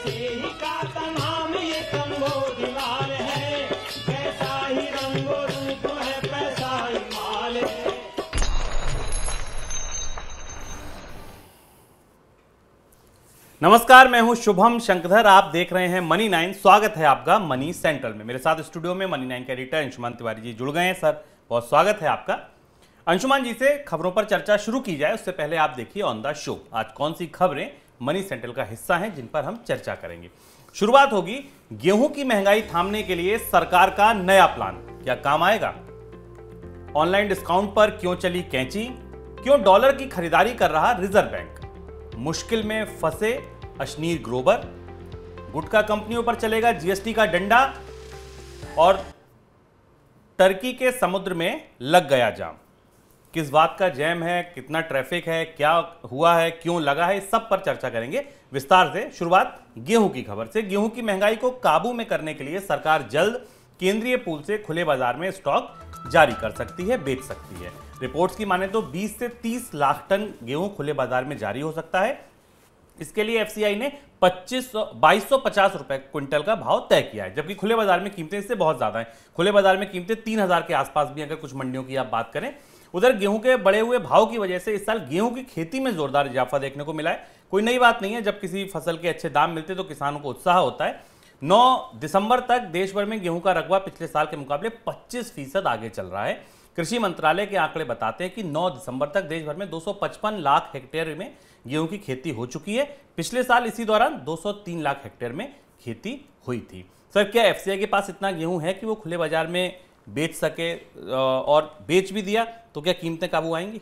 नमस्कार मैं हूं शुभम शंकधर आप देख रहे हैं मनी नाइन स्वागत है आपका मनी सेंट्रल में मेरे साथ स्टूडियो में मनी नाइन के एडिटर अंशुमान तिवारी जी जुड़ गए हैं सर बहुत स्वागत है आपका अंशुमान जी से खबरों पर चर्चा शुरू की जाए उससे पहले आप देखिए ऑन द शो आज कौन सी खबरें मनी सेंट्रल का हिस्सा हैं जिन पर हम चर्चा करेंगे शुरुआत होगी गेहूं की महंगाई थामने के लिए सरकार का नया प्लान क्या काम आएगा ऑनलाइन डिस्काउंट पर क्यों चली कैंची क्यों डॉलर की खरीदारी कर रहा रिजर्व बैंक मुश्किल में फंसे अश्नीर ग्रोबर गुटका कंपनियों पर चलेगा जीएसटी का डंडा और टर्की के समुद्र में लग गया जाम किस बात का जैम है कितना ट्रैफिक है क्या हुआ है क्यों लगा है सब पर चर्चा करेंगे विस्तार से शुरुआत गेहूं की खबर से गेहूं की महंगाई को काबू में करने के लिए सरकार जल्द केंद्रीय पूल से खुले बाजार में स्टॉक जारी कर सकती है बेच सकती है रिपोर्ट्स की माने तो 20 से 30 लाख टन गेहूं खुले बाजार में जारी हो सकता है इसके लिए एफसीआई ने पच्चीस बाईस रुपए क्विंटल का भाव तय किया है जबकि खुले बाजार में कीमतें इससे बहुत ज़्यादा हैं खुले बाजार में कीमतें तीन हज़ार के आसपास भी अगर कुछ मंडियों की आप बात करें उधर गेहूं के बढ़े हुए भाव की वजह से इस साल गेहूं की खेती में जोरदार इजाफा देखने को मिला है कोई नई बात नहीं है जब किसी फसल के अच्छे दाम मिलते तो किसानों को उत्साह होता है 9 दिसंबर तक देश भर में गेहूं का रकबा पिछले साल के मुकाबले 25 फीसद आगे चल रहा है कृषि मंत्रालय के आंकड़े बताते हैं कि 9 दिसंबर तक देश भर में 255 लाख हेक्टेयर में गेहूं की खेती हो चुकी है पिछले साल इसी दौरान 203 लाख हेक्टेयर में खेती हुई थी सर क्या एफ के पास इतना गेहूं है कि वो खुले बाजार में बेच सके और बेच भी दिया तो क्या कीमतें काबू आएंगी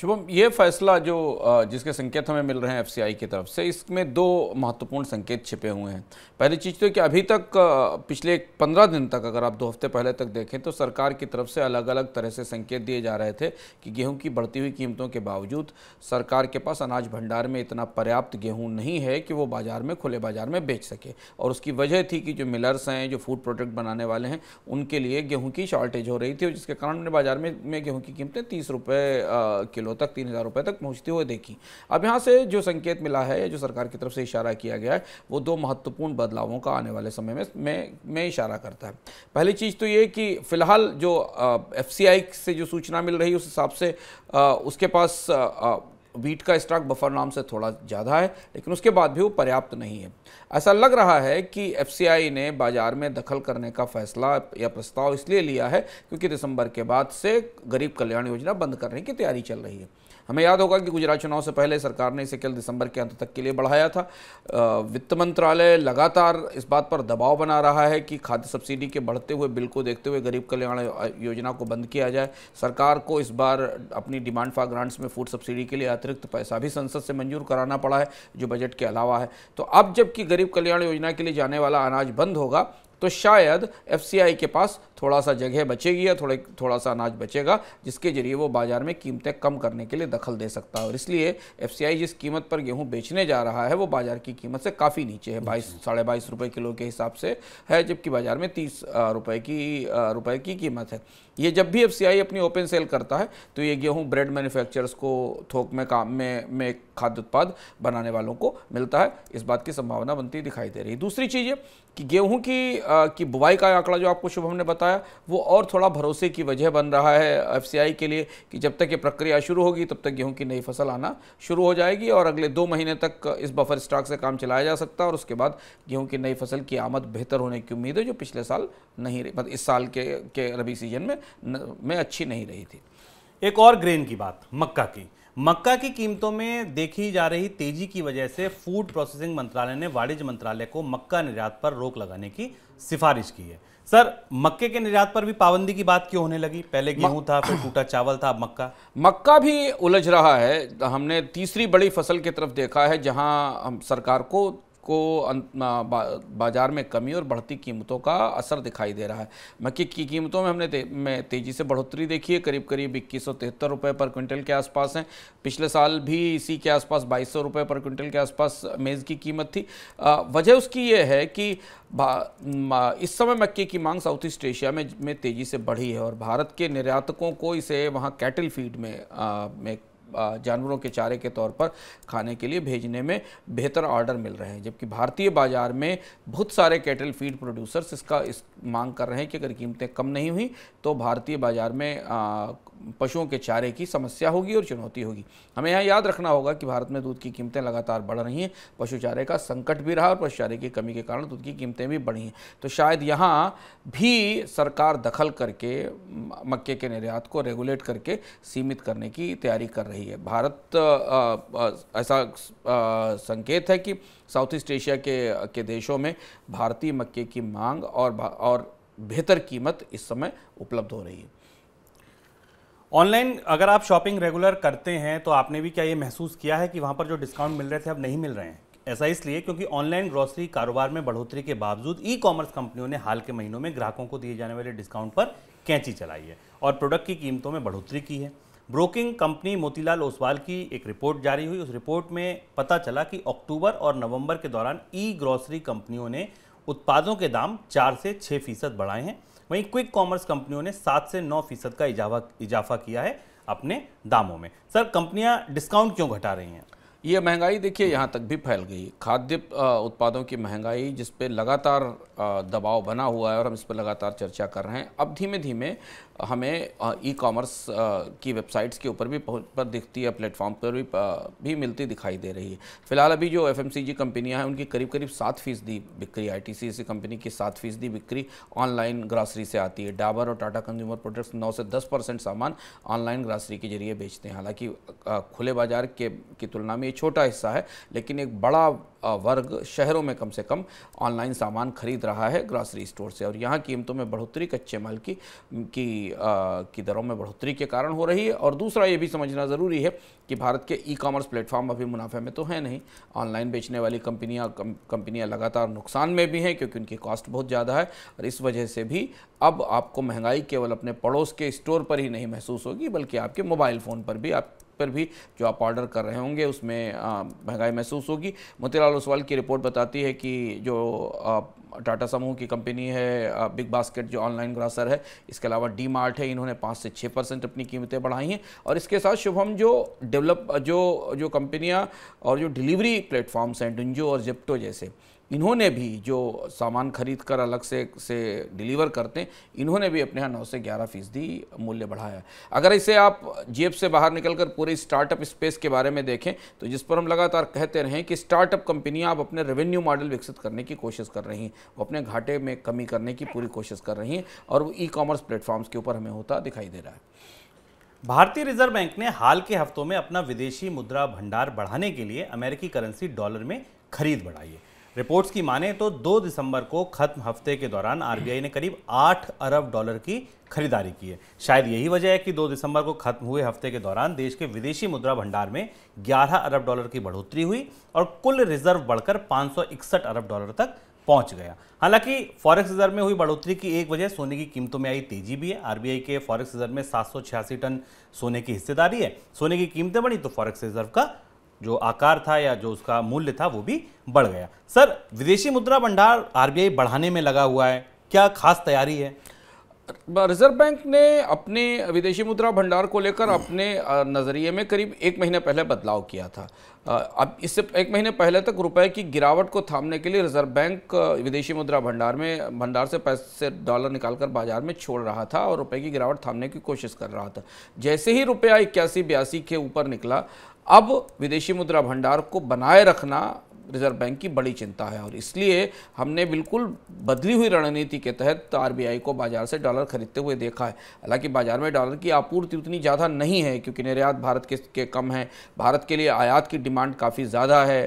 शुभम ये फैसला जो जिसके संकेत हमें मिल रहे हैं एफसीआई की तरफ से इसमें दो महत्वपूर्ण संकेत छिपे हुए हैं पहली चीज़ तो कि अभी तक पिछले पंद्रह दिन तक अगर आप दो हफ्ते पहले तक देखें तो सरकार की तरफ से अलग अलग तरह से संकेत दिए जा रहे थे कि गेहूं की बढ़ती हुई कीमतों के बावजूद सरकार के पास अनाज भंडार में इतना पर्याप्त गेहूँ नहीं है कि वो बाज़ार में खुले बाज़ार में बेच सके और उसकी वजह थी कि जो मिलर्स हैं जो फूड प्रोडक्ट बनाने वाले हैं उनके लिए गेहूँ की शॉर्टेज हो रही थी जिसके कारण बाज़ार में गेहूँ की कीमतें तीस रुपये किलो किलो तक तीन हज़ार रुपये तक पहुँचते हुए देखी अब यहाँ से जो संकेत मिला है या जो सरकार की तरफ से इशारा किया गया है वो दो महत्वपूर्ण बदलावों का आने वाले समय में में, में इशारा करता है पहली चीज़ तो ये कि फ़िलहाल जो एफ से जो सूचना मिल रही है उस हिसाब से आ, उसके पास आ, वीट का स्टॉक बफर नाम से थोड़ा ज़्यादा है लेकिन उसके बाद भी वो पर्याप्त नहीं है ऐसा लग रहा है कि एफ ने बाज़ार में दखल करने का फैसला या प्रस्ताव इसलिए लिया है क्योंकि दिसंबर के बाद से गरीब कल्याण योजना बंद करने की तैयारी चल रही है हमें याद होगा कि गुजरात चुनाव से पहले सरकार ने इसे कल दिसंबर के अंत तक के लिए बढ़ाया था वित्त मंत्रालय लगातार इस बात पर दबाव बना रहा है कि खाद्य सब्सिडी के बढ़ते हुए बिल को देखते हुए गरीब कल्याण योजना को बंद किया जाए सरकार को इस बार अपनी डिमांड फॉर ग्रांट्स में फूड सब्सिडी के लिए अतिरिक्त पैसा भी संसद से मंजूर कराना पड़ा है जो बजट के अलावा है तो अब जबकि गरीब कल्याण योजना के लिए जाने वाला अनाज बंद होगा तो शायद एफ के पास थोड़ा सा जगह बचेगी या थोड़े थोड़ा सा अनाज बचेगा जिसके जरिए वो बाज़ार में कीमतें कम करने के लिए दखल दे सकता है और इसलिए एफ जिस कीमत पर गेहूँ बेचने जा रहा है वो बाज़ार की कीमत से काफ़ी नीचे है बाईस अच्छा। साढ़े बाईस रुपये किलो के हिसाब से है जबकि बाज़ार में तीस रुपये की रुपये की कीमत है ये जब भी एफ अपनी ओपन सेल करता है तो ये गेहूँ ब्रेड मैन्युफैक्चरर्स को थोक में काम में में खाद्य उत्पाद बनाने वालों को मिलता है इस बात की संभावना बनती दिखाई दे रही दूसरी चीज़ ये कि गेहूं की आ, की बुवाई का आंकड़ा जो आपको शुभम ने बताया वो और थोड़ा भरोसे की वजह बन रहा है एफसीआई के लिए कि जब तक ये प्रक्रिया शुरू होगी तब तक गेहूं की नई फसल आना शुरू हो जाएगी और अगले दो महीने तक इस बफर स्टॉक से काम चलाया जा सकता है और उसके बाद गेहूँ की नई फसल की आमद बेहतर होने की उम्मीद है जो पिछले साल नहीं रही मतलब इस साल के, के रबी सीजन में में अच्छी नहीं रही थी एक और ग्रेन की बात मक्का की मक्का की कीमतों में देखी जा रही तेजी की वजह से फूड प्रोसेसिंग मंत्रालय ने वाणिज्य मंत्रालय को मक्का निर्यात पर रोक लगाने की सिफारिश की है सर मक्के के निर्यात पर भी पाबंदी की बात क्यों होने लगी पहले गेहूं था फिर टूटा चावल था मक्का मक्का भी उलझ रहा है हमने तीसरी बड़ी फसल की तरफ देखा है जहां हम सरकार को को अं, बाज़ार में कमी और बढ़ती कीमतों का असर दिखाई दे रहा है मक्के की कीमतों में हमने ते, में तेज़ी से बढ़ोतरी देखी है करीब करीब इक्कीस सौ तिहत्तर रुपये पर क्विंटल के आसपास हैं पिछले साल भी इसी के आसपास बाईस सौ रुपये पर क्विंटल के आसपास मेज़ की कीमत थी वजह उसकी ये है कि इस समय मक्के की मांग साउथ ईस्ट एशिया में, में तेज़ी से बढ़ी है और भारत के निर्यातकों को इसे वहाँ कैटल फीड में, आ, में जानवरों के चारे के तौर पर खाने के लिए भेजने में बेहतर ऑर्डर मिल रहे हैं जबकि भारतीय बाजार में बहुत सारे कैटल फीड प्रोड्यूसर्स इसका इस मांग कर रहे हैं कि अगर कीमतें कम नहीं हुई तो भारतीय बाजार में पशुओं के चारे की समस्या होगी और चुनौती होगी हमें यहाँ याद रखना होगा कि भारत में दूध की कीमतें लगातार बढ़ रही हैं पशु चारे का संकट भी रहा और पशु चारे की कमी के कारण दूध की कीमतें भी बढ़ी हैं तो शायद यहाँ भी सरकार दखल करके मक्के के निर्यात को रेगुलेट करके सीमित करने की तैयारी कर रही है रही है भारत आ, ऐसा आ, संकेत है कि साउथ ईस्ट एशिया के के देशों में भारतीय मक्के की मांग और और बेहतर कीमत इस समय उपलब्ध हो रही है ऑनलाइन अगर आप शॉपिंग रेगुलर करते हैं तो आपने भी क्या ये महसूस किया है कि वहाँ पर जो डिस्काउंट मिल रहे थे अब नहीं मिल रहे हैं ऐसा इसलिए क्योंकि ऑनलाइन ग्रोसरी कारोबार में बढ़ोतरी के बावजूद ई कॉमर्स कंपनियों ने हाल के महीनों में ग्राहकों को दिए जाने वाले डिस्काउंट पर कैंची चलाई है और प्रोडक्ट की कीमतों में बढ़ोतरी की है ब्रोकिंग कंपनी मोतीलाल ओसवाल की एक रिपोर्ट जारी हुई उस रिपोर्ट में पता चला कि अक्टूबर और नवंबर के दौरान ई ग्रॉसरी कंपनियों ने उत्पादों के दाम चार से छः फीसद बढ़ाए हैं वहीं क्विक कॉमर्स कंपनियों ने सात से नौ फीसद का इजाफा इजाफा किया है अपने दामों में सर कंपनियां डिस्काउंट क्यों घटा रही हैं ये महंगाई देखिए यहाँ तक भी फैल गई खाद्य उत्पादों की महंगाई जिस पे लगातार दबाव बना हुआ है और हम इस पर लगातार चर्चा कर रहे हैं अब धीमे धीमे हमें ई कॉमर्स की वेबसाइट्स के ऊपर भी पर दिखती है प्लेटफॉर्म पर भी भी मिलती दिखाई दे रही है फिलहाल अभी जो एफ कंपनियां हैं उनकी करीब करीब सात फीसदी बिक्री आई कंपनी की सात फीसदी बिक्री ऑनलाइन ग्रासरी से आती है डाबर और टाटा कंज्यूमर प्रोडक्ट्स नौ से दस परसेंट सामान ऑनलाइन ग्रासरी के जरिए बेचते हैं हालाँकि खुले बाजार के की तुलना में ये छोटा हिस्सा है लेकिन एक बड़ा वर्ग शहरों में कम से कम ऑनलाइन सामान खरीद रहा है ग्रॉसरी स्टोर से और यहाँ कीमतों में बढ़ोतरी कच्चे माल की की, आ, की दरों में बढ़ोतरी के कारण हो रही है और दूसरा ये भी समझना ज़रूरी है कि भारत के ई कॉमर्स प्लेटफॉर्म अभी मुनाफे में तो है नहीं ऑनलाइन बेचने वाली कंपनियाँ कंपनियाँ लगातार नुकसान में भी हैं क्योंकि उनकी कॉस्ट बहुत ज़्यादा है और इस वजह से भी अब आपको महंगाई केवल अपने पड़ोस के स्टोर पर ही नहीं महसूस होगी बल्कि आपके मोबाइल फ़ोन पर भी आप पर भी जो आप ऑर्डर कर रहे होंगे उसमें महंगाई महसूस होगी मोतीलाल ओसवाल की रिपोर्ट बताती है कि जो टाटा समूह की कंपनी है बिग बास्केट जो ऑनलाइन ग्रासर है इसके अलावा डी मार्ट है इन्होंने पाँच से छः परसेंट अपनी कीमतें बढ़ाई हैं और इसके साथ शुभम जो डेवलप जो जो कंपनियां और जो डिलीवरी प्लेटफॉर्म्स हैं डुंजो और जिप्टो जैसे इन्होंने भी जो सामान खरीद कर अलग से से डिलीवर करते हैं इन्होंने भी अपने यहाँ नौ से ग्यारह फीसदी मूल्य बढ़ाया है अगर इसे आप जेब से बाहर निकलकर पूरे स्टार्टअप स्पेस के बारे में देखें तो जिस पर हम लगातार कहते रहें कि स्टार्टअप कंपनियां आप अपने रेवेन्यू मॉडल विकसित करने की कोशिश कर रही हैं वो अपने घाटे में कमी करने की पूरी कोशिश कर रही हैं और वो ई कॉमर्स प्लेटफॉर्म्स के ऊपर हमें होता दिखाई दे रहा है भारतीय रिजर्व बैंक ने हाल के हफ्तों में अपना विदेशी मुद्रा भंडार बढ़ाने के लिए अमेरिकी करेंसी डॉलर में खरीद बढ़ाई है रिपोर्ट्स की माने तो 2 दिसंबर को खत्म हफ्ते के दौरान आरबीआई ने करीब 8 अरब डॉलर की खरीदारी की है शायद यही वजह है कि 2 दिसंबर को खत्म हुए हफ्ते के दौरान देश के विदेशी मुद्रा भंडार में 11 अरब डॉलर की बढ़ोतरी हुई और कुल रिजर्व बढ़कर 561 अरब डॉलर तक पहुंच गया हालांकि फॉरेक्स रिजर्व में हुई बढ़ोतरी की एक वजह सोने की कीमतों में आई तेजी भी है आरबीआई के फॉरेक्स रिजर्व में सात टन सोने की हिस्सेदारी है सोने की कीमतें बढ़ी तो फॉरेक्स रिजर्व का जो आकार था या जो उसका मूल्य था वो भी बढ़ गया सर विदेशी मुद्रा भंडार आरबीआई बढ़ाने में लगा हुआ है क्या खास तैयारी है रिजर्व बैंक ने अपने विदेशी मुद्रा भंडार को लेकर अपने नज़रिए में करीब एक महीने पहले बदलाव किया था अब इससे एक महीने पहले तक रुपए की गिरावट को थामने के लिए रिजर्व बैंक विदेशी मुद्रा भंडार में भंडार से पैसे डॉलर निकालकर बाजार में छोड़ रहा था और रुपए की गिरावट थामने की कोशिश कर रहा था जैसे ही रुपया इक्यासी बयासी के ऊपर निकला अब विदेशी मुद्रा भंडार को बनाए रखना रिजर्व बैंक की बड़ी चिंता है और इसलिए हमने बिल्कुल बदली हुई रणनीति के तहत आरबीआई को बाजार से डॉलर खरीदते हुए देखा है हालांकि बाजार में डॉलर की आपूर्ति उतनी ज़्यादा नहीं है क्योंकि निर्यात भारत के, के कम है भारत के लिए आयात की डिमांड काफ़ी ज़्यादा है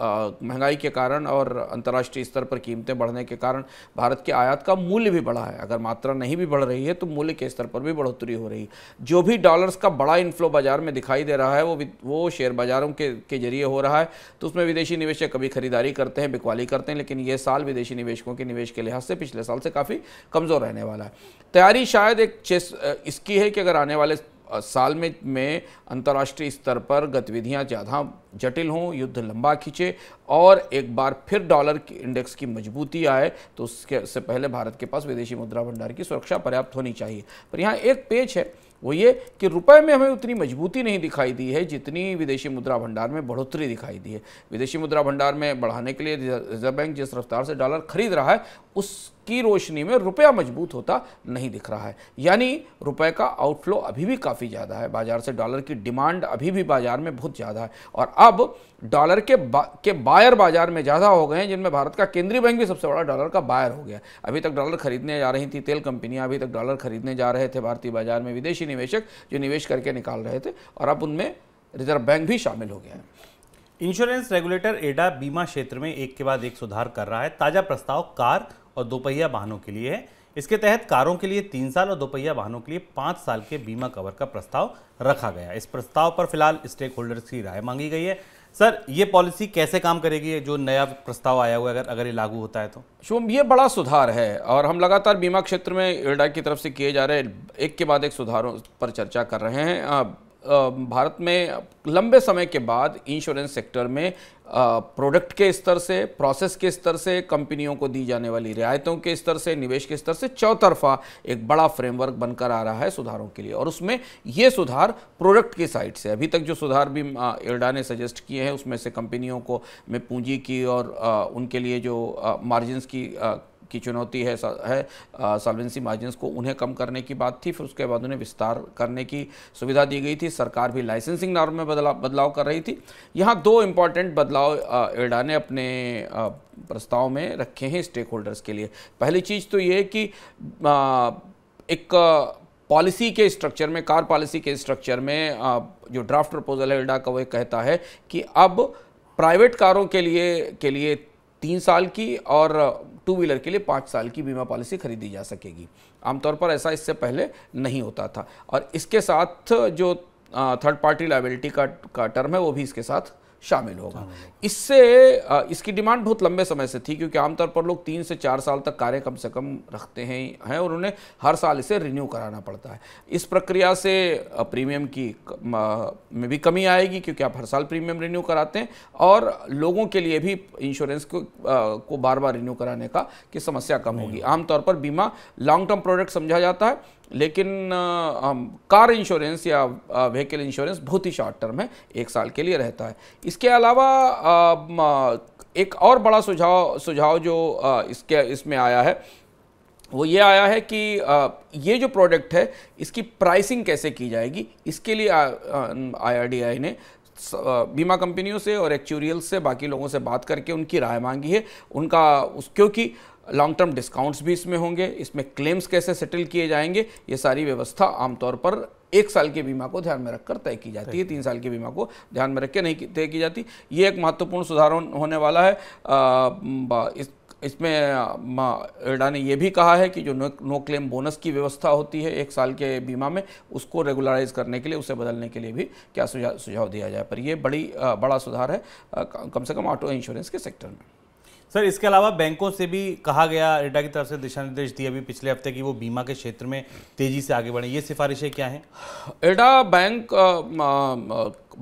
महंगाई के कारण और अंतर्राष्ट्रीय स्तर पर कीमतें बढ़ने के कारण भारत के आयात का मूल्य भी बढ़ा है अगर मात्रा नहीं भी बढ़ रही है तो मूल्य के स्तर पर भी बढ़ोतरी हो रही है जो भी डॉलर्स का बड़ा इन्फ्लो बाजार में दिखाई दे रहा है वो वो शेयर बाज़ारों के के जरिए हो रहा है तो उसमें विदेशी निवेशक कभी खरीदारी करते हैं बिकवाली करते हैं लेकिन ये साल विदेशी निवेशकों के निवेश के लिहाज से पिछले साल से काफ़ी कमज़ोर रहने वाला है तैयारी शायद एक इसकी है कि अगर आने वाले साल में में अंतर्राष्ट्रीय स्तर पर गतिविधियां ज़्यादा जटिल हों युद्ध लंबा खींचे और एक बार फिर डॉलर की इंडेक्स की मजबूती आए तो उसके से पहले भारत के पास विदेशी मुद्रा भंडार की सुरक्षा पर्याप्त होनी चाहिए पर यहाँ एक पेज है वो ये कि रुपए में हमें उतनी मजबूती नहीं दिखाई दी है जितनी विदेशी मुद्रा भंडार में बढ़ोतरी दिखाई दी है विदेशी मुद्रा भंडार में बढ़ाने के लिए रिजर्व बैंक जिस रफ्तार से डॉलर खरीद रहा है उसकी रोशनी में रुपया मजबूत होता नहीं दिख रहा है यानी रुपए का आउटफ्लो अभी भी काफ़ी ज़्यादा है बाज़ार से डॉलर की डिमांड अभी भी बाज़ार में बहुत ज़्यादा है और अब डॉलर के बा, के बायर बाज़ार में ज़्यादा हो गए हैं जिनमें भारत का केंद्रीय बैंक भी सबसे बड़ा डॉलर का बायर हो गया अभी तक डॉलर खरीदने जा रही थी तेल कंपनियाँ अभी तक डॉलर खरीदने जा रहे थे भारतीय बाज़ार में विदेशी निवेशक जो निवेश करके निकाल रहे थे और अब उनमें रिजर्व बैंक भी शामिल हो गया है इंश्योरेंस रेगुलेटर एडा बीमा क्षेत्र में एक के बाद एक सुधार कर रहा है ताजा प्रस्ताव कार और दोपहिया वाहनों के लिए है इसके तहत कारों के लिए तीन साल और दोपहिया वाहनों के लिए पाँच साल के बीमा कवर का प्रस्ताव रखा गया इस प्रस्ताव पर फिलहाल स्टेक होल्डर्स की राय मांगी गई है सर ये पॉलिसी कैसे काम करेगी जो नया प्रस्ताव आया हुआ है अगर अगर ये लागू होता है तो शुभम ये बड़ा सुधार है और हम लगातार बीमा क्षेत्र में इरडा की तरफ से किए जा रहे एक के बाद एक सुधारों पर चर्चा कर रहे हैं भारत में लंबे समय के बाद इंश्योरेंस सेक्टर में प्रोडक्ट के स्तर से प्रोसेस के स्तर से कंपनियों को दी जाने वाली रियायतों के स्तर से निवेश के स्तर से चौतरफा एक बड़ा फ्रेमवर्क बनकर आ रहा है सुधारों के लिए और उसमें ये सुधार प्रोडक्ट की साइड से अभी तक जो सुधार भी एल्डा ने सजेस्ट किए हैं उसमें से कंपनियों को में पूंजी की और उनके लिए जो मार्जिन की की चुनौती है है सॉल्वेंसी मार्जिन्स को उन्हें कम करने की बात थी फिर उसके बाद उन्हें विस्तार करने की सुविधा दी गई थी सरकार भी लाइसेंसिंग नॉर्म में बदलाव बदलाव कर रही थी यहाँ दो इम्पॉर्टेंट बदलाव एडा ने अपने प्रस्ताव में रखे हैं स्टेक होल्डर्स के लिए पहली चीज़ तो ये कि एक पॉलिसी के स्ट्रक्चर में कार पॉलिसी के स्ट्रक्चर में जो ड्राफ्ट प्रपोजल है एडा का वो कहता है कि अब प्राइवेट कारों के लिए के लिए तीन साल की और टू व्हीलर के लिए पाँच साल की बीमा पॉलिसी खरीदी जा सकेगी आमतौर पर ऐसा इससे पहले नहीं होता था और इसके साथ जो थर्ड पार्टी लाइबिलिटी का का टर्म है वो भी इसके साथ शामिल होगा इससे इसकी डिमांड बहुत लंबे समय से थी क्योंकि आमतौर पर लोग तीन से चार साल तक कार्य कम से कम रखते हैं हैं और उन्हें हर साल इसे रिन्यू कराना पड़ता है इस प्रक्रिया से प्रीमियम की में भी कमी आएगी क्योंकि आप हर साल प्रीमियम रिन्यू कराते हैं और लोगों के लिए भी इंश्योरेंस को, को बार बार रिन्यू कराने का की समस्या कम होगी आमतौर पर बीमा लॉन्ग टर्म प्रोडक्ट समझा जाता है लेकिन कार इंश्योरेंस या व्हीकल इंश्योरेंस बहुत ही शॉर्ट टर्म है एक साल के लिए रहता है इसके अलावा एक और बड़ा सुझाव सुझाव जो इसके इसमें आया है वो ये आया है कि ये जो प्रोडक्ट है इसकी प्राइसिंग कैसे की जाएगी इसके लिए आईआरडीआई ने बीमा कंपनियों से और एक्चुरियल से बाकी लोगों से बात करके उनकी राय मांगी है उनका उस क्योंकि लॉन्ग टर्म डिस्काउंट्स भी इसमें होंगे इसमें क्लेम्स कैसे सेटल किए जाएंगे ये सारी व्यवस्था आमतौर पर एक साल के बीमा को ध्यान में रखकर तय की जाती है तीन साल के बीमा को ध्यान में रख के नहीं तय की जाती ये एक महत्वपूर्ण सुधार होने वाला है आ, इस इसमें एडा ने यह भी कहा है कि जो नो, नो क्लेम बोनस की व्यवस्था होती है एक साल के बीमा में उसको रेगुलराइज करने के लिए उसे बदलने के लिए भी क्या सुझाव सुझाव दिया जाए पर यह बड़ी बड़ा सुधार है कम से कम ऑटो इंश्योरेंस के सेक्टर में सर इसके अलावा बैंकों से भी कहा गया रेडा की तरफ से दिशा निर्देश दिए अभी पिछले हफ्ते कि वो बीमा के क्षेत्र में तेजी से आगे बढ़े ये सिफारिशें क्या हैं एडा बैंक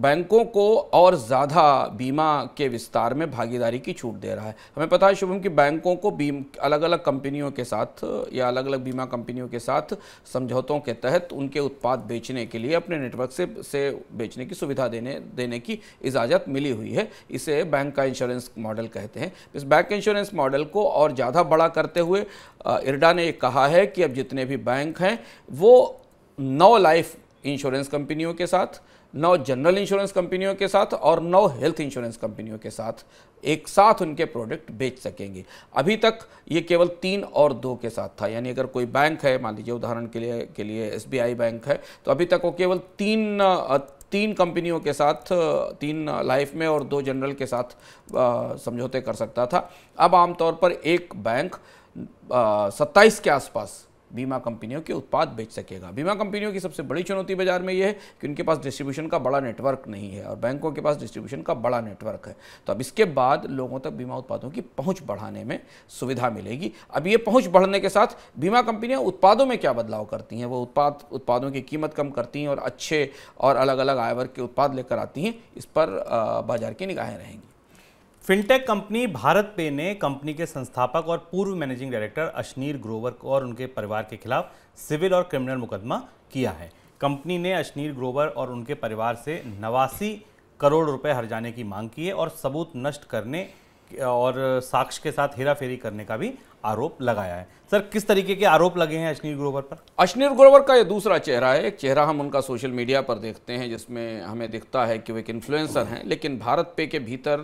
बैंकों को और ज़्यादा बीमा के विस्तार में भागीदारी की छूट दे रहा है हमें पता है शुभम कि बैंकों को बीम अलग अलग कंपनियों के साथ या अलग अलग बीमा कंपनियों के साथ समझौतों के तहत उनके उत्पाद बेचने के लिए अपने नेटवर्क से से बेचने की सुविधा देने देने की इजाज़त मिली हुई है इसे बैंक का इंश्योरेंस मॉडल कहते हैं इस बैंक इंश्योरेंस मॉडल को और ज़्यादा बड़ा करते हुए इरडा ने कहा है कि अब जितने भी बैंक हैं वो नौ लाइफ इंश्योरेंस कंपनियों के साथ नौ जनरल इंश्योरेंस कंपनियों के साथ और नौ हेल्थ इंश्योरेंस कंपनियों के साथ एक साथ उनके प्रोडक्ट बेच सकेंगे अभी तक ये केवल तीन और दो के साथ था यानी अगर कोई बैंक है मान लीजिए उदाहरण के लिए के लिए एस बैंक है तो अभी तक वो केवल तीन तीन कंपनियों के साथ तीन लाइफ में और दो जनरल के साथ समझौते कर सकता था अब आमतौर पर एक बैंक सत्ताईस के आसपास बीमा कंपनियों के उत्पाद बेच सकेगा बीमा कंपनियों की सबसे बड़ी चुनौती बाजार में यह है कि उनके पास डिस्ट्रीब्यूशन का बड़ा नेटवर्क नहीं है और बैंकों के पास डिस्ट्रीब्यूशन का बड़ा नेटवर्क है तो अब इसके बाद लोगों तक बीमा उत्पादों की पहुँच बढ़ाने में सुविधा मिलेगी अब ये पहुँच बढ़ने के साथ बीमा कंपनियाँ उत्पादों में क्या बदलाव करती हैं वो उत्पाद उत्पादों की कीमत कम करती हैं और अच्छे और अलग अलग आयवर्ग के उत्पाद लेकर आती हैं इस पर बाजार की निगाहें रहेंगी फिनटेक कंपनी भारत पे ने कंपनी के संस्थापक और पूर्व मैनेजिंग डायरेक्टर अश्नीर ग्रोवर और उनके परिवार के खिलाफ सिविल और क्रिमिनल मुकदमा किया है कंपनी ने अश्नीर ग्रोवर और उनके परिवार से नवासी करोड़ रुपए जाने की मांग की है और सबूत नष्ट करने और साक्ष के साथ हेरा फेरी करने का भी आरोप लगाया है सर किस तरीके के आरोप लगे हैं अश्नीर ग्रोवर पर अश्नीर ग्रोवर का ये दूसरा चेहरा है एक चेहरा हम उनका सोशल मीडिया पर देखते हैं जिसमें हमें दिखता है कि वो एक इन्फ्लुएंसर हैं लेकिन भारत पे के भीतर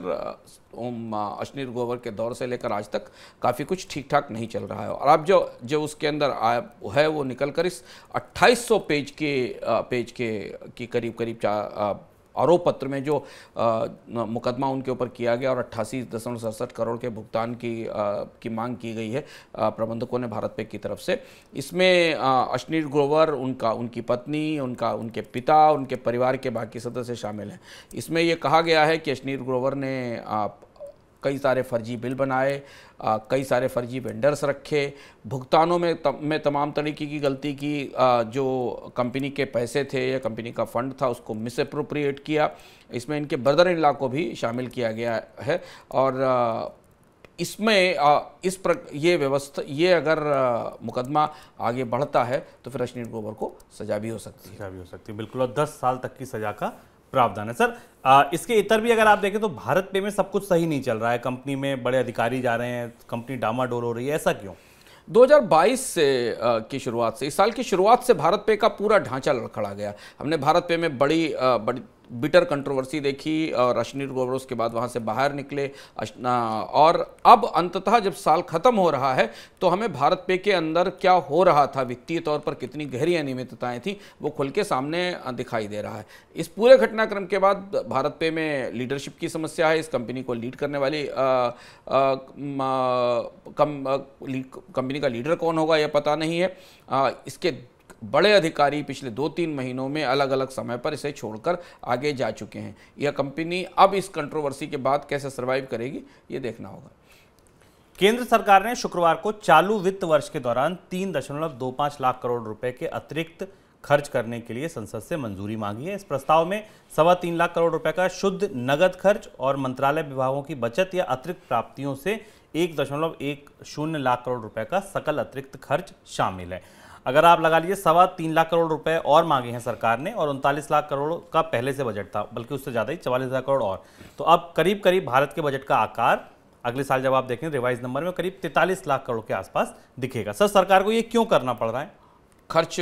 अश्नीर ग्रोवर के दौर से लेकर आज तक काफ़ी कुछ ठीक ठाक नहीं चल रहा है और अब जो जो उसके अंदर है वो निकल इस अट्ठाईस पेज के पेज के करीब करीब आरोप पत्र में जो मुकदमा उनके ऊपर किया गया और अट्ठासी दशमलव सड़सठ करोड़ के भुगतान की की मांग की गई है प्रबंधकों ने भारत पे की तरफ से इसमें अश्नि ग्रोवर उनका उनकी पत्नी उनका उनके पिता उनके परिवार के बाकी सदस्य शामिल हैं इसमें यह कहा गया है कि अश्नि ग्रोवर ने कई सारे फर्जी बिल बनाए कई सारे फर्जी वेंडर्स रखे भुगतानों में तम, में तमाम तरीके की गलती की आ, जो कंपनी के पैसे थे या कंपनी का फंड था उसको मिसअप्रोप्रिएट किया इसमें इनके ब्रदर इन लॉ को भी शामिल किया गया है और आ, इसमें आ, इस प्र ये व्यवस्था ये अगर आ, मुकदमा आगे बढ़ता है तो फिर अश्विन गोबर को सजा भी हो सकती है सजा भी हो सकती है बिल्कुल और दस साल तक की सजा का प्रावधान है सर आ, इसके इतर भी अगर आप देखें तो भारत पे में सब कुछ सही नहीं चल रहा है कंपनी में बड़े अधिकारी जा रहे हैं कंपनी डामाडोल हो रही है ऐसा क्यों 2022 से आ, की शुरुआत से इस साल की शुरुआत से भारत पे का पूरा ढांचा लड़खड़ा गया हमने भारत पे में बड़ी आ, बड़ी बिटर कंट्रोवर्सी देखी और अश्नीर गोबर उसके बाद वहाँ से बाहर निकले और अब अंततः जब साल खत्म हो रहा है तो हमें भारत पे के अंदर क्या हो रहा था वित्तीय तौर पर कितनी गहरी अनियमितताएं थी वो खुल के सामने दिखाई दे रहा है इस पूरे घटनाक्रम के बाद भारत पे में लीडरशिप की समस्या है इस कंपनी को लीड करने वाली कम, कंपनी का लीडर कौन होगा यह पता नहीं है आ, इसके बड़े अधिकारी पिछले दो तीन महीनों में अलग अलग समय पर इसे छोड़कर आगे जा चुके हैं यह कंपनी अब इस कंट्रोवर्सी के बाद कैसे सर्वाइव करेगी ये देखना होगा केंद्र सरकार ने शुक्रवार को चालू वित्त वर्ष के दौरान तीन दशमलव दो पाँच लाख करोड़ रुपए के अतिरिक्त खर्च करने के लिए संसद से मंजूरी मांगी है इस प्रस्ताव में सवा तीन लाख करोड़ रुपए का शुद्ध नगद खर्च और मंत्रालय विभागों की बचत या अतिरिक्त प्राप्तियों से एक दशमलव एक शून्य लाख करोड़ रुपए का सकल अतिरिक्त खर्च शामिल है अगर आप लगा लीजिए सवा तीन लाख करोड़ रुपए और मांगे हैं सरकार ने और उनतालीस लाख करोड़ का पहले से बजट था बल्कि उससे ज़्यादा ही चवालीस लाख करोड़ और तो अब करीब करीब भारत के बजट का आकार अगले साल जब आप देखें रिवाइज नंबर में करीब तैंतालीस लाख करोड़ के आसपास दिखेगा सर सरकार को ये क्यों करना पड़ रहा है खर्च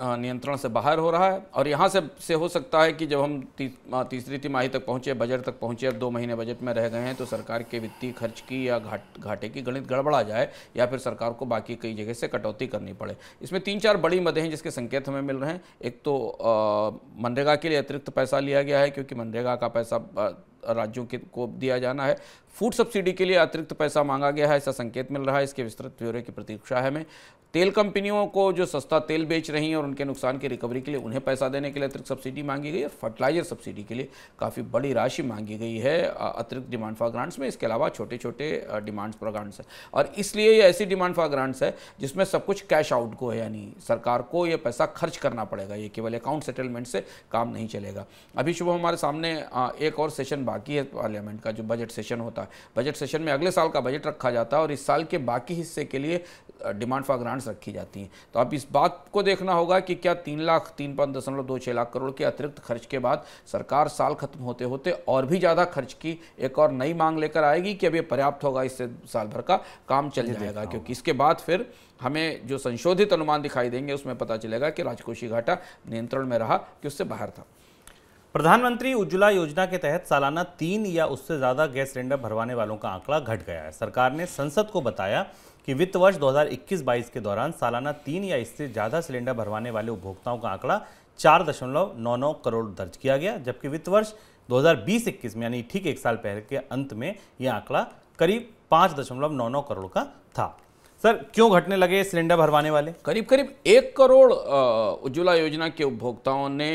नियंत्रण से बाहर हो रहा है और यहाँ से से हो सकता है कि जब हम ती, तीसरी तिमाही तक पहुँचे बजट तक पहुँचे अब दो महीने बजट में रह गए हैं तो सरकार के वित्तीय खर्च की या घाट घाटे की गणित गड़बड़ा जाए या फिर सरकार को बाकी कई जगह से कटौती करनी पड़े इसमें तीन चार बड़ी मदें हैं जिसके संकेत हमें मिल रहे हैं एक तो मनरेगा के लिए अतिरिक्त पैसा लिया गया है क्योंकि मनरेगा का पैसा राज्यों के को दिया जाना है फूड सब्सिडी के लिए अतिरिक्त पैसा मांगा गया है ऐसा संकेत मिल रहा है इसके विस्तृत ब्यौरे की प्रतीक्षा है हमें तेल कंपनियों को जो सस्ता तेल बेच रही हैं और उनके नुकसान की रिकवरी के लिए उन्हें पैसा देने के लिए अतिरिक्त सब्सिडी मांगी गई है फर्टिलाइजर सब्सिडी के लिए काफ़ी बड़ी राशि मांगी गई है अतिरिक्त डिमांड फॉर ग्रांट्स में इसके अलावा छोटे छोटे डिमांड्स फॉर ग्रांट्स हैं और इसलिए ये ऐसी डिमांड फॉर ग्रांट्स है जिसमें सब कुछ कैश आउट को है यानी सरकार को ये पैसा खर्च करना पड़ेगा ये केवल अकाउंट सेटलमेंट से काम नहीं चलेगा अभी शुभ हमारे सामने एक और सेशन बाकी है पार्लियामेंट का जो बजट सेशन होता है बजट सेशन में अगले साल का बजट रखा जाता है और इस साल के बाकी हिस्से के लिए डिमांड फॉर ग्रांट्स रखी जाती हैं तो अब इस बात को देखना होगा कि क्या तीन लाख तीन पाँच दशमलव दो छः लाख करोड़ के अतिरिक्त खर्च के बाद सरकार साल खत्म होते होते और भी ज़्यादा खर्च की एक और नई मांग लेकर आएगी कि अब ये पर्याप्त होगा इससे साल भर का काम चल जाएगा क्योंकि इसके बाद फिर हमें जो संशोधित अनुमान दिखाई देंगे उसमें पता चलेगा कि राजकोषीय घाटा नियंत्रण में रहा कि उससे बाहर था प्रधानमंत्री उज्ज्वला योजना के तहत सालाना तीन या उससे ज़्यादा गैस सिलेंडर भरवाने वालों का आंकड़ा घट गया है सरकार ने संसद को बताया कि वित्त वर्ष 2021-22 के दौरान सालाना तीन या इससे ज़्यादा सिलेंडर भरवाने वाले उपभोक्ताओं का आंकड़ा चार दशमलव नौ नौ करोड़ दर्ज किया गया जबकि वित्त वर्ष 2020-21 में यानी ठीक एक साल पहले के अंत में यह आंकड़ा करीब पाँच दशमलव नौ नौ करोड़ का था सर क्यों घटने लगे सिलेंडर भरवाने वाले करीब करीब एक करोड़ उज्ज्वला योजना के उपभोक्ताओं ने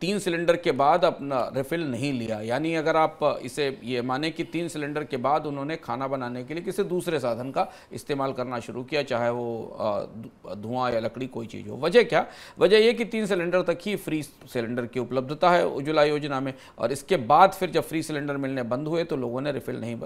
तीन सिलेंडर के बाद अपना रिफिल नहीं लिया यानी अगर आप इसे ये माने कि तीन सिलेंडर के बाद उन्होंने खाना बनाने के लिए किसी दूसरे साधन का इस्तेमाल करना शुरू किया चाहे वो धुआं या लकड़ी कोई चीज़ हो वजह क्या वजह ये कि तीन सिलेंडर तक ही फ्री सिलेंडर की उपलब्धता है उज्ज्वला योजना में और इसके बाद फिर जब फ्री सिलेंडर मिलने बंद हुए तो लोगों ने रिफिल नहीं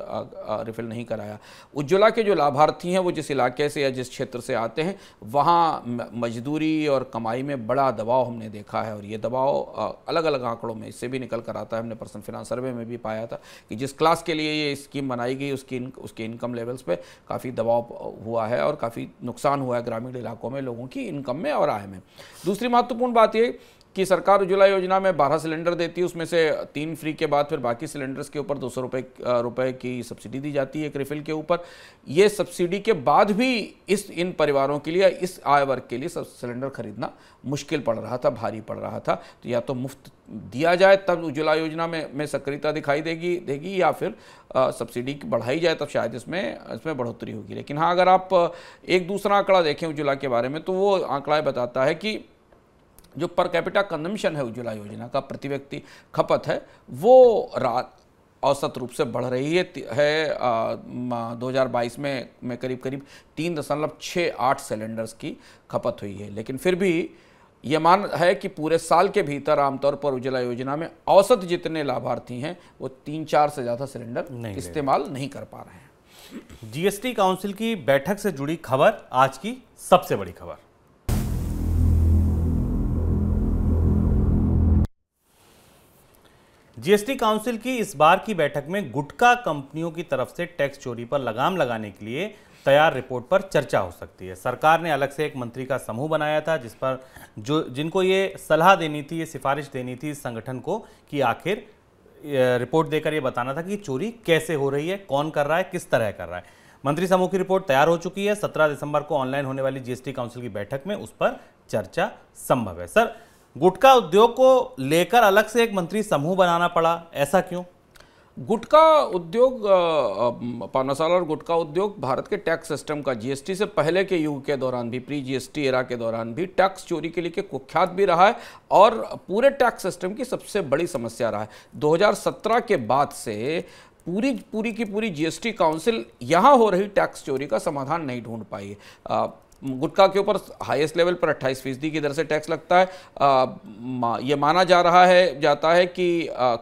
रिफिल नहीं कराया उज्ज्वला के जो लाभार्थी हैं वो जिस इलाके से या जिस क्षेत्र से आते हैं वहाँ मजदूरी और कमाई में बड़ा दबाव हमने देखा है और ये दबाव अलग अलग आंकड़ों में इससे भी निकल कर आता है हमने पर्सनल फिनांस सर्वे में भी पाया था कि जिस क्लास के लिए ये स्कीम बनाई गई उसकी उसके इनकम लेवल्स पर काफ़ी दबाव हुआ है और काफ़ी नुकसान हुआ है ग्रामीण इलाकों में लोगों की इनकम में और आय में दूसरी महत्वपूर्ण बात ये कि सरकार उज्ज्वला योजना में बारह सिलेंडर देती है उसमें से तीन फ्री के बाद फिर बाकी सिलेंडर्स के ऊपर दो सौ रुपये रुपये की सब्सिडी दी जाती है एक रिफिल के ऊपर ये सब्सिडी के बाद भी इस इन परिवारों के लिए इस आय वर्ग के लिए सिलेंडर खरीदना मुश्किल पड़ रहा था भारी पड़ रहा था तो या तो मुफ्त दिया जाए तब उज्ज्वला योजना में में सक्रियता दिखाई देगी देगी या फिर सब्सिडी की बढ़ाई जाए तब शायद इसमें इसमें बढ़ोतरी होगी लेकिन हाँ अगर आप एक दूसरा आंकड़ा देखें उज्ज्वला के बारे में तो वो आंकड़ा बताता है कि जो पर कैपिटा कंजम्पशन है उज्ज्वला योजना का प्रति व्यक्ति खपत है वो औसत रूप से बढ़ रही है है आ, 2022 में में करीब करीब तीन दशमलव छः आठ सिलेंडर्स की खपत हुई है लेकिन फिर भी ये मान है कि पूरे साल के भीतर आमतौर पर उज्ज्वला योजना में औसत जितने लाभार्थी हैं वो तीन चार से ज़्यादा सिलेंडर इस्तेमाल नहीं कर पा रहे हैं जीएसटी काउंसिल की बैठक से जुड़ी खबर आज की सबसे बड़ी खबर जीएसटी काउंसिल की इस बार की बैठक में गुटखा कंपनियों की तरफ से टैक्स चोरी पर लगाम लगाने के लिए तैयार रिपोर्ट पर चर्चा हो सकती है सरकार ने अलग से एक मंत्री का समूह बनाया था जिस पर जो जिनको ये सलाह देनी थी ये सिफारिश देनी थी इस संगठन को कि आखिर रिपोर्ट देकर ये बताना था कि चोरी कैसे हो रही है कौन कर रहा है किस तरह कर रहा है मंत्री समूह की रिपोर्ट तैयार हो चुकी है सत्रह दिसंबर को ऑनलाइन होने वाली जीएसटी काउंसिल की बैठक में उस पर चर्चा संभव है सर गुटखा उद्योग को लेकर अलग से एक मंत्री समूह बनाना पड़ा ऐसा क्यों गुटखा उद्योग पानासाला और गुटखा उद्योग भारत के टैक्स सिस्टम का जीएसटी से पहले के युग के दौरान भी प्री जीएसटी एरा के दौरान भी टैक्स चोरी के लिए के कुख्यात भी रहा है और पूरे टैक्स सिस्टम की सबसे बड़ी समस्या रहा है 2017 के बाद से पूरी पूरी की पूरी जीएसटी काउंसिल यहाँ हो रही टैक्स चोरी का समाधान नहीं ढूंढ पाई है गुटखा के ऊपर हाईएस्ट लेवल पर 28 फीसदी की दर से टैक्स लगता है आ, ये माना जा रहा है जाता है कि आ,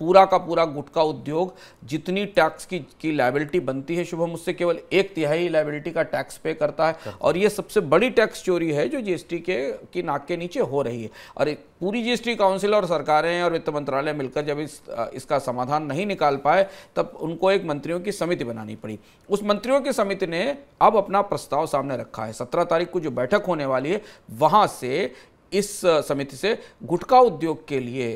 पूरा का पूरा गुटखा उद्योग जितनी टैक्स की की लाइबिलिटी बनती है शुभम उससे केवल एक तिहाई लाइबिलिटी का टैक्स पे करता है और ये सबसे बड़ी टैक्स चोरी है जो जीएसटी के की नाक के नीचे हो रही है और पूरी जीएसटी काउंसिल और सरकारें और वित्त मंत्रालय मिलकर जब इस इसका समाधान नहीं निकाल पाए तब उनको एक मंत्रियों की समिति बनानी पड़ी उस मंत्रियों की समिति ने अब अपना प्रस्ताव सामने रखा है सत्रह तारीख को जो बैठक होने वाली है वहाँ से इस समिति से गुटखा उद्योग के लिए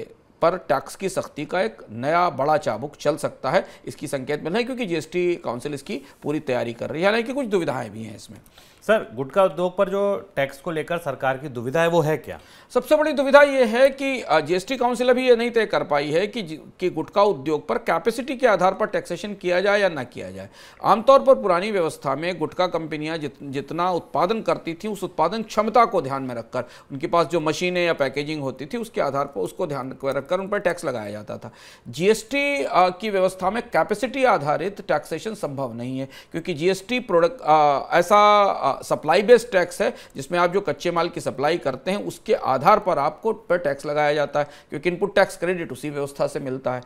पर टैक्स की सख्ती का एक नया बड़ा चाबुक चल सकता है इसकी संकेत मिल रहा है क्योंकि जीएसटी काउंसिल इसकी पूरी तैयारी कर रही है हालांकि कुछ दुविधाएं भी हैं इसमें सर गुटखा उद्योग पर जो टैक्स को लेकर सरकार की दुविधा है वो है क्या सबसे बड़ी दुविधा ये है कि जीएसटी काउंसिल अभी ये नहीं तय कर पाई है कि कि गुटखा उद्योग पर कैपेसिटी के आधार पर टैक्सेशन किया जाए या ना किया जाए आमतौर पर पुरानी व्यवस्था में गुटखा कंपनियां जित, जितना उत्पादन करती थी उस उत्पादन क्षमता को ध्यान में रखकर उनके पास जो मशीनें या पैकेजिंग होती थी उसके आधार पर उसको ध्यान रखकर उन पर टैक्स लगाया जाता था जीएसटी की व्यवस्था में कैपेसिटी आधारित टैक्सेशन संभव नहीं है क्योंकि जीएसटी प्रोडक्ट ऐसा सप्लाई बेस्ड टैक्स है जिसमें आप जो कच्चे माल की सप्लाई करते हैं उसके आधार पर आपको पर टैक्स लगाया जाता है क्योंकि इनपुट टैक्स क्रेडिट उसी व्यवस्था से मिलता है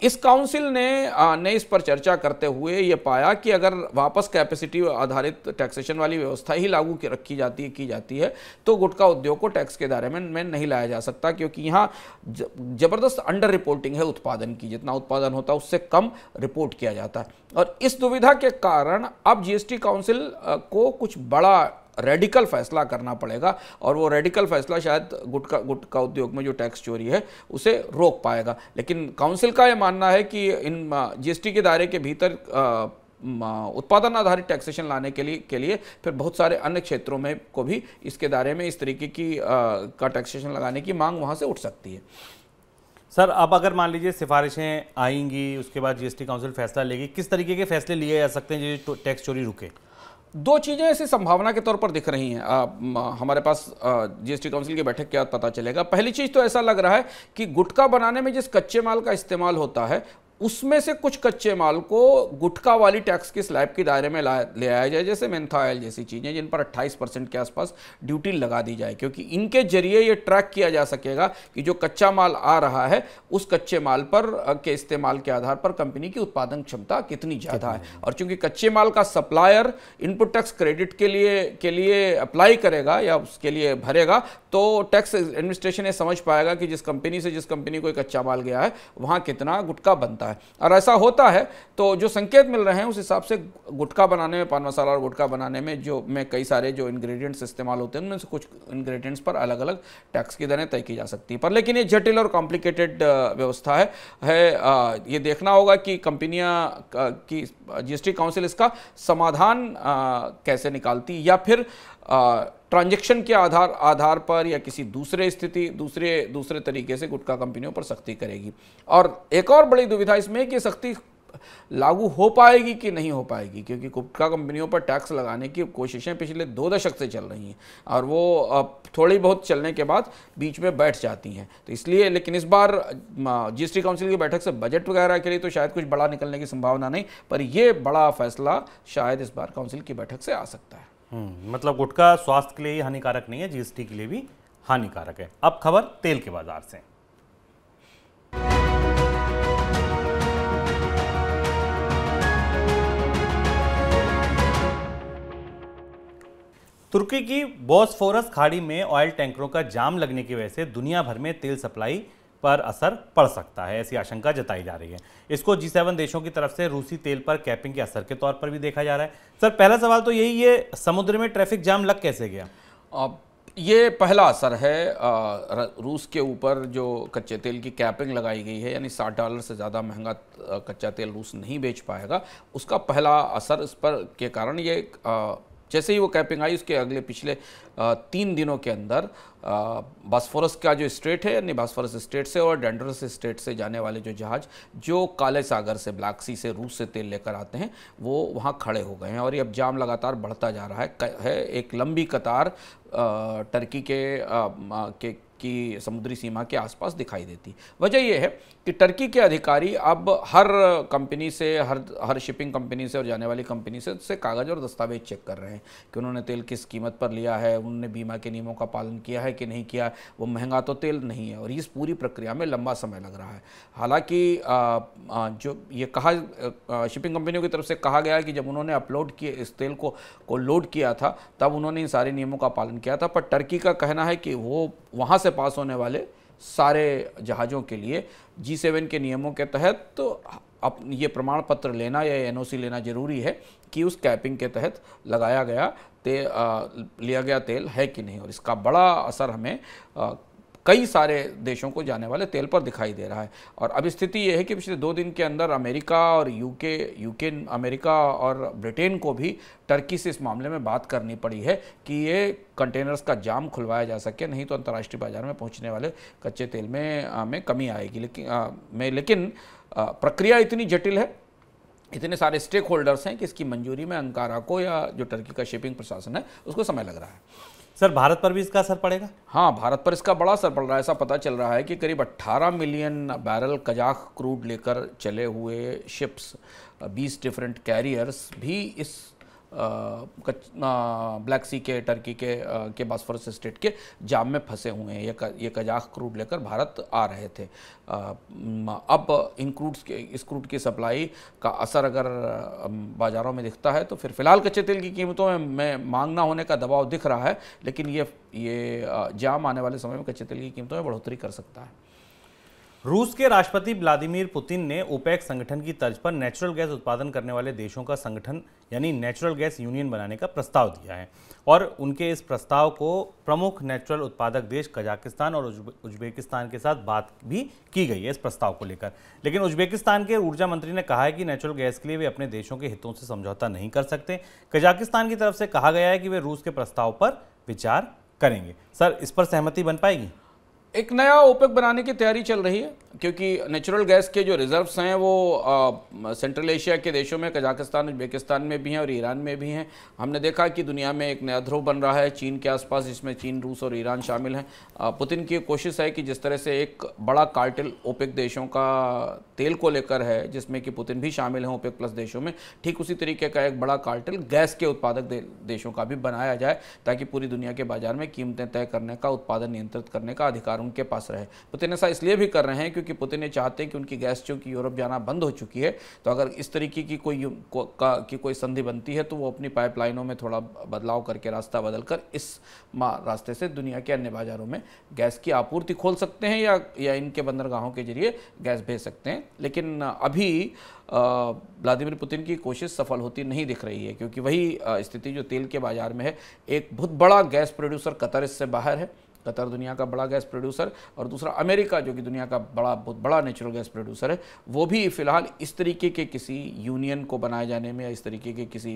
इस काउंसिल ने ने इस पर चर्चा करते हुए ये पाया कि अगर वापस कैपेसिटी आधारित टैक्सेशन वाली व्यवस्था ही लागू की रखी जाती है की जाती है तो गुटखा उद्योग को टैक्स के दायरे में, में नहीं लाया जा सकता क्योंकि यहाँ जबरदस्त अंडर रिपोर्टिंग है उत्पादन की जितना उत्पादन होता है उससे कम रिपोर्ट किया जाता है और इस दुविधा के कारण अब जीएसटी काउंसिल को कुछ बड़ा रेडिकल फैसला करना पड़ेगा और वो रेडिकल फैसला शायद गुटका गुटका उद्योग में जो टैक्स चोरी है उसे रोक पाएगा लेकिन काउंसिल का ये मानना है कि इन जीएसटी के दायरे के भीतर उत्पादन आधारित टैक्सेशन लाने के लिए के लिए फिर बहुत सारे अन्य क्षेत्रों में को भी इसके दायरे में इस तरीके की का टैक्सेशन लगाने की मांग वहाँ से उठ सकती है सर अब अगर मान लीजिए सिफारिशें आएंगी उसके बाद जीएसटी काउंसिल फैसला लेगी किस तरीके के फैसले लिए जा सकते हैं जो टैक्स चोरी रुके दो चीज़ें ऐसी संभावना के तौर पर दिख रही हैं हमारे पास जीएसटी काउंसिल की बैठक के बाद पता चलेगा पहली चीज़ तो ऐसा लग रहा है कि गुटखा बनाने में जिस कच्चे माल का इस्तेमाल होता है उसमें से कुछ कच्चे माल को गुटखा वाली टैक्स की स्लैब के दायरे में ला ले आया जाए जैसे मेन्थाइल जैसी चीज़ें जिन पर 28 परसेंट के आसपास ड्यूटी लगा दी जाए क्योंकि इनके जरिए ये ट्रैक किया जा सकेगा कि जो कच्चा माल आ रहा है उस कच्चे माल पर के इस्तेमाल के आधार पर कंपनी की उत्पादन क्षमता कितनी ज़्यादा है और चूंकि कच्चे माल का सप्लायर इनपुट टैक्स क्रेडिट के लिए के लिए अप्लाई करेगा या उसके लिए भरेगा तो टैक्स एडमिनिस्ट्रेशन ये समझ पाएगा कि जिस कंपनी से जिस कंपनी को कच्चा माल गया है वहाँ कितना गुटखा बनता जाता है और ऐसा होता है तो जो संकेत मिल रहे हैं उस हिसाब से गुटखा बनाने में पान मसाला और गुटखा बनाने में जो में कई सारे जो इंग्रेडिएंट्स इस्तेमाल होते हैं उनमें से कुछ इंग्रेडिएंट्स पर अलग अलग टैक्स की दरें तय की जा सकती है पर लेकिन ये जटिल और कॉम्प्लिकेटेड व्यवस्था है है आ, ये देखना होगा कि कंपनियाँ की जी काउंसिल इसका समाधान आ, कैसे निकालती या फिर ट्रांजैक्शन के आधार आधार पर या किसी दूसरे स्थिति दूसरे दूसरे तरीके से गुटखा कंपनियों पर सख्ती करेगी और एक और बड़ी दुविधा इसमें कि सख्ती लागू हो पाएगी कि नहीं हो पाएगी क्योंकि गुटखा कंपनियों पर टैक्स लगाने की कोशिशें पिछले दो दशक से चल रही हैं और वो थोड़ी बहुत चलने के बाद बीच में बैठ जाती हैं तो इसलिए लेकिन इस बार जीएसटी काउंसिल की बैठक से बजट वगैरह के लिए तो शायद कुछ बड़ा निकलने की संभावना नहीं पर यह बड़ा फैसला शायद इस बार काउंसिल की बैठक से आ सकता है हम्म, मतलब गुटखा स्वास्थ्य के लिए हानिकारक नहीं है जीएसटी के लिए भी हानिकारक है अब खबर तेल के बाजार से तुर्की की बोस्फोरस खाड़ी में ऑयल टैंकरों का जाम लगने की वजह से दुनिया भर में तेल सप्लाई पर असर पड़ सकता है ऐसी आशंका जताई जा रही है इसको जी सेवन देशों की तरफ से रूसी तेल पर कैपिंग के असर के तौर पर भी देखा जा रहा है सर पहला सवाल तो यही है समुद्र में ट्रैफिक जाम लग कैसे गया ये पहला असर है रूस के ऊपर जो कच्चे तेल की कैपिंग लगाई गई है यानी साठ डॉलर से ज़्यादा महंगा कच्चा तेल रूस नहीं बेच पाएगा उसका पहला असर इस पर के कारण ये जैसे ही वो कैपिंग आई उसके अगले पिछले तीन दिनों के अंदर बासफोरस का जो स्टेट है यानी बासफोरस स्टेट से और डेंडरस स्टेट से जाने वाले जो जहाज़ जो काले सागर से ब्लैक सी से रूस से तेल लेकर आते हैं वो वहाँ खड़े हो गए हैं और ये अब जाम लगातार बढ़ता जा रहा है, है एक लंबी कतार टर्की के, के की समुद्री सीमा के आसपास दिखाई देती वजह यह है कि टर्की के अधिकारी अब हर कंपनी से हर हर शिपिंग कंपनी से और जाने वाली कंपनी से उससे कागज़ और दस्तावेज चेक कर रहे हैं कि उन्होंने तेल किस कीमत पर लिया है उन्होंने बीमा के नियमों का पालन किया है कि नहीं किया वो महंगा तो तेल नहीं है और इस पूरी प्रक्रिया में लंबा समय लग रहा है हालांकि जो ये कहा शिपिंग कंपनियों की तरफ से कहा गया है कि जब उन्होंने अपलोड किए इस तेल को को लोड किया था तब उन्होंने इन सारे नियमों का पालन किया था पर टर्की का कहना है कि वो वहाँ से पास होने वाले सारे जहाज़ों के लिए जी सेवन के नियमों के तहत तो अप ये प्रमाण पत्र लेना या एनओसी लेना ज़रूरी है कि उस कैपिंग के तहत लगाया गया ते आ, लिया गया तेल है कि नहीं और इसका बड़ा असर हमें आ, कई सारे देशों को जाने वाले तेल पर दिखाई दे रहा है और अब स्थिति यह है कि पिछले दो दिन के अंदर अमेरिका और यूके यूके अमेरिका और ब्रिटेन को भी टर्की से इस मामले में बात करनी पड़ी है कि ये कंटेनर्स का जाम खुलवाया जा सके नहीं तो अंतर्राष्ट्रीय बाजार में पहुँचने वाले कच्चे तेल में में कमी आएगी लेकिन आ, में लेकिन आ, प्रक्रिया इतनी जटिल है इतने सारे स्टेक होल्डर्स हैं कि इसकी मंजूरी में अंकारा को या जो टर्की का शिपिंग प्रशासन है उसको समय लग रहा है सर भारत पर भी इसका असर पड़ेगा हाँ भारत पर इसका बड़ा असर पड़ रहा है ऐसा पता चल रहा है कि करीब 18 मिलियन बैरल कजाक क्रूड लेकर चले हुए शिप्स 20 डिफरेंट कैरियर्स भी इस ब्लैक सी के टर्की के के बासफोरस स्टेट के जाम में फंसे हुए हैं ये ये कजाक क्रूड लेकर भारत आ रहे थे अब इन क्रूड्स के इस क्रूड की सप्लाई का असर अगर बाज़ारों में दिखता है तो फिर फ़िलहाल कच्चे तेल की कीमतों में, में मांग ना होने का दबाव दिख रहा है लेकिन ये ये जाम आने वाले समय में कच्चे तेल की कीमतों में बढ़ोतरी कर सकता है रूस के राष्ट्रपति व्लादिमीर पुतिन ने ओपेक संगठन की तर्ज पर नेचुरल गैस उत्पादन करने वाले देशों का संगठन यानी नेचुरल गैस यूनियन बनाने का प्रस्ताव दिया है और उनके इस प्रस्ताव को प्रमुख नेचुरल उत्पादक देश कजाकिस्तान और उज्बेकिस्तान के साथ बात भी की गई है इस प्रस्ताव को लेकर लेकिन उज्बेकिस्तान के ऊर्जा मंत्री ने कहा है कि नेचुरल गैस के लिए वे अपने देशों के हितों से समझौता नहीं कर सकते कजाकिस्तान की तरफ से कहा गया है कि वे रूस के प्रस्ताव पर विचार करेंगे सर इस पर सहमति बन पाएगी एक नया ओपेक बनाने की तैयारी चल रही है क्योंकि नेचुरल गैस के जो रिजर्व्स हैं वो सेंट्रल एशिया के देशों में कजाकिस्तान उज्बेकिस्तान में भी हैं और ईरान में भी हैं हमने देखा कि दुनिया में एक नया ध्रुव बन रहा है चीन के आसपास जिसमें चीन रूस और ईरान शामिल हैं पुतिन की कोशिश है कि जिस तरह से एक बड़ा कार्टिल ओपेक देशों का तेल को लेकर है जिसमें कि पुतिन भी शामिल हैं ओपेक प्लस देशों में ठीक उसी तरीके का एक बड़ा कार्टिल गैस के उत्पादक देशों का भी बनाया जाए ताकि पूरी दुनिया के बाजार में कीमतें तय करने का उत्पादन नियंत्रित करने का अधिकार उनके पास रहे पुतिन ऐसा इसलिए भी कर रहे हैं क्योंकि पुतिन ये चाहते हैं कि उनकी गैस चूँकि यूरोप जाना बंद हो चुकी है तो अगर इस तरीके की कोई को, का, की कोई संधि बनती है तो वो अपनी पाइपलाइनों में थोड़ा बदलाव करके रास्ता बदल कर इस रास्ते से दुनिया के अन्य बाज़ारों में गैस की आपूर्ति खोल सकते हैं या, या इनके बंदरगाहों के जरिए गैस भेज सकते हैं लेकिन अभी व्लादिमिर पुतिन की कोशिश सफल होती नहीं दिख रही है क्योंकि वही स्थिति जो तेल के बाज़ार में है एक बहुत बड़ा गैस प्रोड्यूसर कतर इससे बाहर है कतर दुनिया का बड़ा गैस प्रोड्यूसर और दूसरा अमेरिका जो कि दुनिया का बड़ा बहुत बड़ा नेचुरल गैस प्रोड्यूसर है वो भी फ़िलहाल इस तरीके के किसी यूनियन को बनाए जाने में या इस तरीके के किसी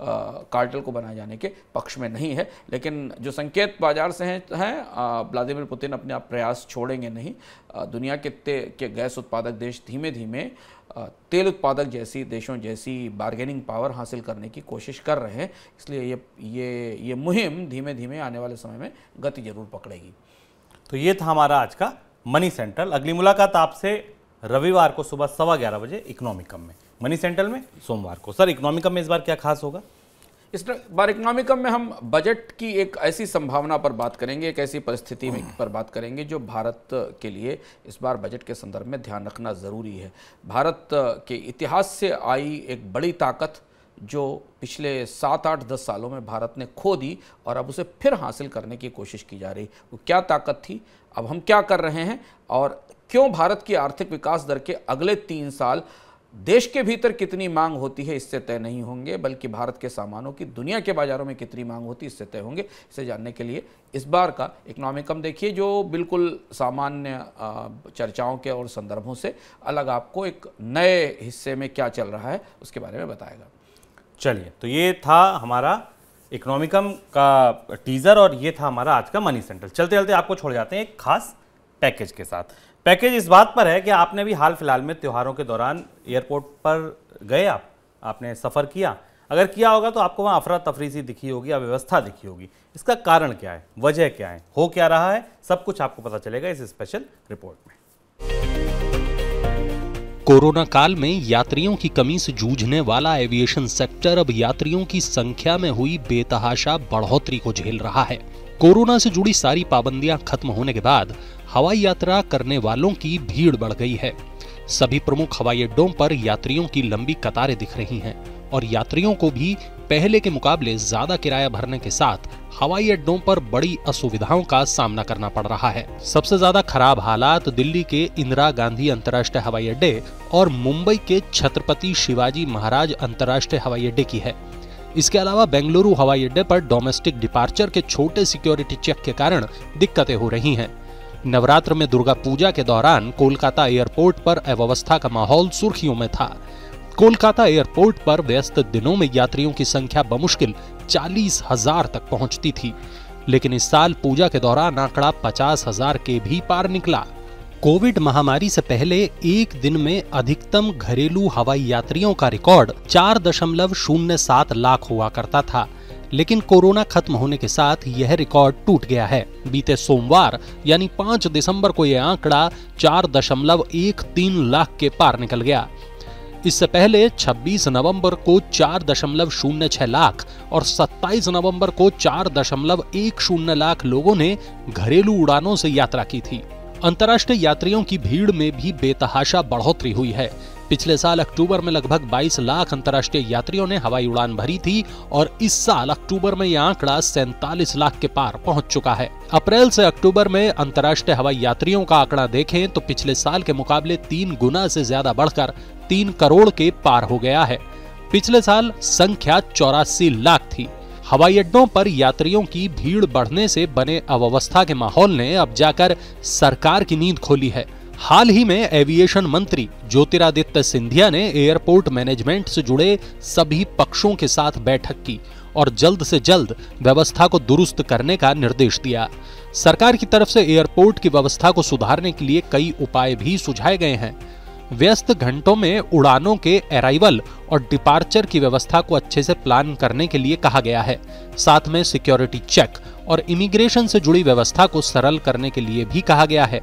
कार्टल को बनाए जाने के पक्ष में नहीं है लेकिन जो संकेत बाजार से हैं हैं व्लादिमिर पुतिन अपने आप प्रयास छोड़ेंगे नहीं दुनिया के, के गैस उत्पादक देश धीमे धीमे तेल उत्पादक जैसी देशों जैसी बार्गेनिंग पावर हासिल करने की कोशिश कर रहे हैं इसलिए ये ये ये मुहिम धीमे धीमे आने वाले समय में गति जरूर पकड़ेगी तो ये था हमारा आज का मनी सेंट्रल अगली मुलाकात आपसे रविवार को सुबह सवा ग्यारह बजे इकोनॉमिकम में मनी सेंट्रल में सोमवार को सर इकोनॉमिकम में इस बार क्या खास होगा इस बार इकनॉमिकम में हम बजट की एक ऐसी संभावना पर बात करेंगे एक ऐसी परिस्थिति में हम्म। पर बात करेंगे जो भारत के लिए इस बार बजट के संदर्भ में ध्यान रखना ज़रूरी है भारत के इतिहास से आई एक बड़ी ताकत जो पिछले सात आठ दस सालों में भारत ने खो दी और अब उसे फिर हासिल करने की कोशिश की जा रही वो क्या ताकत थी अब हम क्या कर रहे हैं और क्यों भारत की आर्थिक विकास दर के अगले तीन साल देश के भीतर कितनी मांग होती है इससे तय नहीं होंगे बल्कि भारत के सामानों की दुनिया के बाजारों में कितनी मांग होती है इससे तय होंगे इसे जानने के लिए इस बार का इकोनॉमिकम देखिए जो बिल्कुल सामान्य चर्चाओं के और संदर्भों से अलग आपको एक नए हिस्से में क्या चल रहा है उसके बारे में बताएगा चलिए तो ये था हमारा इकोनॉमिकम का टीज़र और ये था हमारा आज का मनी सेंटर चलते चलते आपको छोड़ जाते हैं एक खास पैकेज के साथ पैकेज इस बात पर है कि आपने भी हाल फिलहाल में त्योहारों के दौरान एयरपोर्ट पर गए आप आपने सफ़र किया अगर किया होगा तो आपको वहाँ अफरा तफरी सी दिखी होगी अव्यवस्था दिखी होगी इसका कारण क्या है वजह क्या है हो क्या रहा है सब कुछ आपको पता चलेगा इस स्पेशल रिपोर्ट में कोरोना काल में यात्रियों की कमी से जूझने वाला एविएशन सेक्टर अब यात्रियों की संख्या में हुई बेतहाशा बढ़ोतरी को झेल रहा है कोरोना से जुड़ी सारी पाबंदियां खत्म होने के बाद हवाई यात्रा करने वालों की भीड़ बढ़ गई है सभी प्रमुख हवाई अड्डों पर यात्रियों की लंबी कतारें दिख रही हैं और यात्रियों को भी पहले के मुकाबले ज्यादा किराया भरने के साथ हवाई अड्डों पर बड़ी असुविधाओं का सामना करना पड़ रहा है सबसे ज्यादा खराब हालात दिल्ली के इंदिरा गांधी अंतर्राष्ट्रीय हवाई अड्डे और मुंबई के छत्रपति शिवाजी महाराज अंतर्राष्ट्रीय हवाई अड्डे की है इसके अलावा बेंगलुरु हवाई अड्डे पर डोमेस्टिक डिपार्चर के छोटे सिक्योरिटी चेक के कारण दिक्कतें हो रही हैं नवरात्र में दुर्गा पूजा के दौरान कोलकाता एयरपोर्ट पर अव्यवस्था का माहौल सुर्खियों में था कोलकाता एयरपोर्ट पर व्यस्त दिनों में यात्रियों की संख्या बमुश्किल चालीस हजार तक पहुंचती थी लेकिन इस साल पूजा के दौरान आंकड़ा पचास हजार के भी पार निकला कोविड महामारी से पहले एक दिन में अधिकतम घरेलू हवाई यात्रियों का रिकॉर्ड चार दशमलव शून्य सात लाख हुआ करता था लेकिन कोरोना खत्म होने के साथ यह रिकॉर्ड टूट गया है बीते सोमवार यानी 5 दिसंबर को यह आंकड़ा चार दशमलव एक तीन लाख के पार निकल गया इससे पहले 26 नवंबर को चार दशमलव शून्य छह लाख और 27 नवंबर को चार दशमलव एक शून्य लाख लोगों ने घरेलू उड़ानों से यात्रा की थी अंतर्राष्ट्रीय यात्रियों की भीड़ में भी बेतहाशा बढ़ोतरी हुई है पिछले साल अक्टूबर में लगभग 22 लाख अंतर्राष्ट्रीय यात्रियों ने हवाई उड़ान भरी थी और इस साल अक्टूबर में यह आंकड़ा सैंतालीस लाख के पार पहुंच चुका है अप्रैल से अक्टूबर में अंतर्राष्ट्रीय हवाई यात्रियों का आंकड़ा देखें तो पिछले साल के मुकाबले तीन गुना से ज्यादा बढ़कर तीन करोड़ के पार हो गया है पिछले साल संख्या चौरासी लाख थी हवाई अड्डों पर यात्रियों की भीड़ बढ़ने से बने अव्यवस्था के माहौल ने अब जाकर सरकार की नींद खोली है हाल ही में एविएशन मंत्री ज्योतिरादित्य सिंधिया ने एयरपोर्ट मैनेजमेंट से जुड़े सभी पक्षों के साथ बैठक की और जल्द से जल्द व्यवस्था को दुरुस्त करने का निर्देश दिया सरकार की तरफ से एयरपोर्ट की व्यवस्था को सुधारने के लिए कई उपाय भी सुझाए गए हैं व्यस्त घंटों में उड़ानों के अराइवल और डिपार्चर की व्यवस्था को अच्छे से प्लान करने के लिए कहा गया है साथ में सिक्योरिटी चेक और इमिग्रेशन से जुड़ी व्यवस्था को सरल करने के लिए भी कहा गया है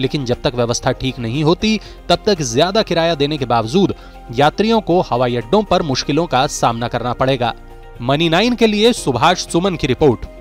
लेकिन जब तक व्यवस्था ठीक नहीं होती तब तक ज्यादा किराया देने के बावजूद यात्रियों को हवाई अड्डों पर मुश्किलों का सामना करना पड़ेगा मनी नाइन के लिए सुभाष सुमन की रिपोर्ट